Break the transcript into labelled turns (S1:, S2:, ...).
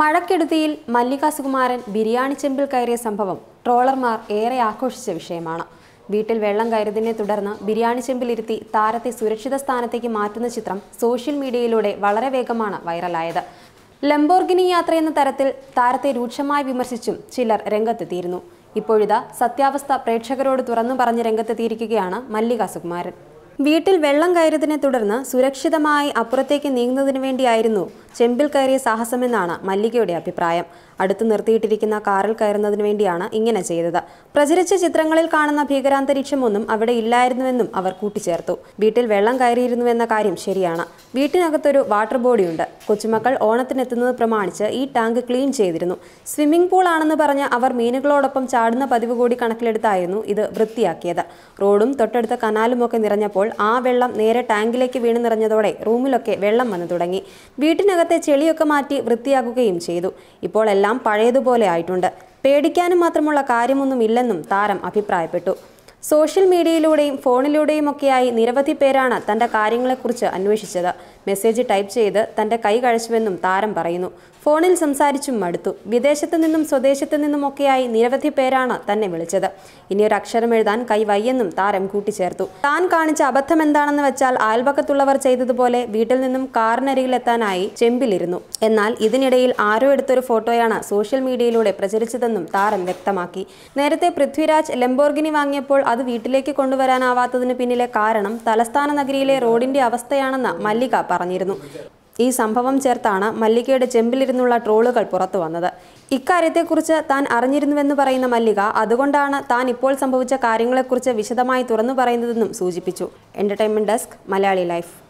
S1: മഴക്കെടുതിയിൽ മല്ലിക സുകുമാരൻ ബിരിയാണി ചെമ്പിൽ കയറിയ സംഭവം ട്രോളർമാർ ഏറെ ആഘോഷിച്ച വിഷയമാണ് വീട്ടിൽ വെള്ളം കയറിയതിനെ തുടർന്ന് ബിരിയാണി ചെമ്പിലിരുത്തി താരത്തെ സുരക്ഷിത സ്ഥാനത്തേക്ക് മാറ്റുന്ന ചിത്രം സോഷ്യൽ മീഡിയയിലൂടെ വളരെ വേഗമാണ് വൈറലായത് ലംബോർഗിനി യാത്രയെന്ന തരത്തിൽ താരത്തെ രൂക്ഷമായി വിമർശിച്ചും ചിലർ രംഗത്തെത്തിയിരുന്നു ഇപ്പോഴിതാ സത്യാവസ്ഥ പ്രേക്ഷകരോട് തുറന്നു പറഞ്ഞ് രംഗത്തെത്തിയിരിക്കുകയാണ് മല്ലിക സുകുമാരൻ വീട്ടിൽ വെള്ളം കയറിയതിനെ തുടർന്ന് സുരക്ഷിതമായി അപ്പുറത്തേക്ക് നീങ്ങുന്നതിന് വേണ്ടിയായിരുന്നു ചെമ്പിൽ കയറിയ സാഹസമെന്നാണ് മല്ലികയുടെ അഭിപ്രായം അടുത്ത് നിർത്തിയിട്ടിരിക്കുന്ന കാറിൽ കയറുന്നതിനു വേണ്ടിയാണ് ഇങ്ങനെ ചെയ്തത് പ്രചരിച്ച ചിത്രങ്ങളിൽ കാണുന്ന ഭീകരാന്തരീക്ഷമൊന്നും അവിടെ ഇല്ലായിരുന്നുവെന്നും അവർ കൂട്ടിച്ചേർത്തു വീട്ടിൽ വെള്ളം കയറിയിരുന്നുവെന്ന കാര്യം ശരിയാണ് വീട്ടിനകത്തൊരു വാട്ടർ ബോഡിയുണ്ട് കൊച്ചുമക്കൾ ഓണത്തിനെത്തുന്നത് പ്രമാണിച്ച് ഈ ടാങ്ക് ക്ലീൻ ചെയ്തിരുന്നു സ്വിമ്മിംഗ് പൂൾ ആണെന്ന് പറഞ്ഞ് അവർ മീനുകളോടൊപ്പം ചാടുന്ന പതിവ് കൂടി കണക്കിലെടുത്തായിരുന്നു ഇത് വൃത്തിയാക്കിയത് റോഡും തൊട്ടടുത്ത കനാലുമൊക്കെ നിറഞ്ഞപ്പോൾ ആ വെള്ളം നേരെ ടാങ്കിലേക്ക് വീണ് നിറഞ്ഞതോടെ റൂമിലൊക്കെ വെള്ളം വന്നു തുടങ്ങി വീട്ടിനകത്ത് ഭാഗത്തെ ചെളിയൊക്കെ മാറ്റി വൃത്തിയാക്കുകയും ചെയ്തു ഇപ്പോൾ എല്ലാം പഴയതുപോലെ ആയിട്ടുണ്ട് പേടിക്കാനും മാത്രമുള്ള കാര്യമൊന്നുമില്ലെന്നും താരം അഭിപ്രായപ്പെട്ടു സോഷ്യൽ മീഡിയയിലൂടെയും ഫോണിലൂടെയുമൊക്കെയായി നിരവധി പേരാണ് തൻ്റെ കാര്യങ്ങളെക്കുറിച്ച് അന്വേഷിച്ചത് മെസ്സേജ് ടൈപ്പ് ചെയ്ത് തൻ്റെ കൈ കഴിച്ചുവെന്നും താരം പറയുന്നു ഫോണിൽ സംസാരിച്ചും മടുത്തു വിദേശത്തു നിന്നും സ്വദേശത്തു നിന്നുമൊക്കെയായി നിരവധി പേരാണ് തന്നെ വിളിച്ചത് ഇനി ഒരു അക്ഷരം എഴുതാൻ കൈ വയ്യെന്നും താരം കൂട്ടിച്ചേർത്തു താൻ കാണിച്ച അബദ്ധം എന്താണെന്ന് വെച്ചാൽ അയൽപക്കത്തുള്ളവർ ചെയ്തതുപോലെ വീട്ടിൽ നിന്നും കാറിനരികിലെത്താനായി ചെമ്പിലിരുന്നു എന്നാൽ ഇതിനിടയിൽ ആരോ എടുത്തൊരു ഫോട്ടോയാണ് സോഷ്യൽ മീഡിയയിലൂടെ പ്രചരിച്ചതെന്നും താരം വ്യക്തമാക്കി നേരത്തെ പൃഥ്വിരാജ് ലംബോർഗിനി വാങ്ങിയപ്പോൾ അത് വീട്ടിലേക്ക് കൊണ്ടുവരാനാവാത്തതിന് പിന്നിലെ കാരണം തലസ്ഥാന നഗരിയിലെ റോഡിന്റെ അവസ്ഥയാണെന്ന് മല്ലിക പറഞ്ഞിരുന്നു ഈ സംഭവം ചേർത്താണ് മല്ലികയുടെ ചെമ്പിലിരുന്നുള്ള ട്രോളുകൾ പുറത്തു വന്നത് ഇക്കാര്യത്തെക്കുറിച്ച് താൻ അറിഞ്ഞിരുന്നുവെന്ന് പറയുന്ന മല്ലിക അതുകൊണ്ടാണ് താൻ ഇപ്പോൾ സംഭവിച്ച കാര്യങ്ങളെക്കുറിച്ച് വിശദമായി തുറന്നു പറയുന്നതെന്നും സൂചിപ്പിച്ചു എൻ്റർടൈൻമെൻറ്റ് ഡെസ്ക് മലയാളി ലൈഫ്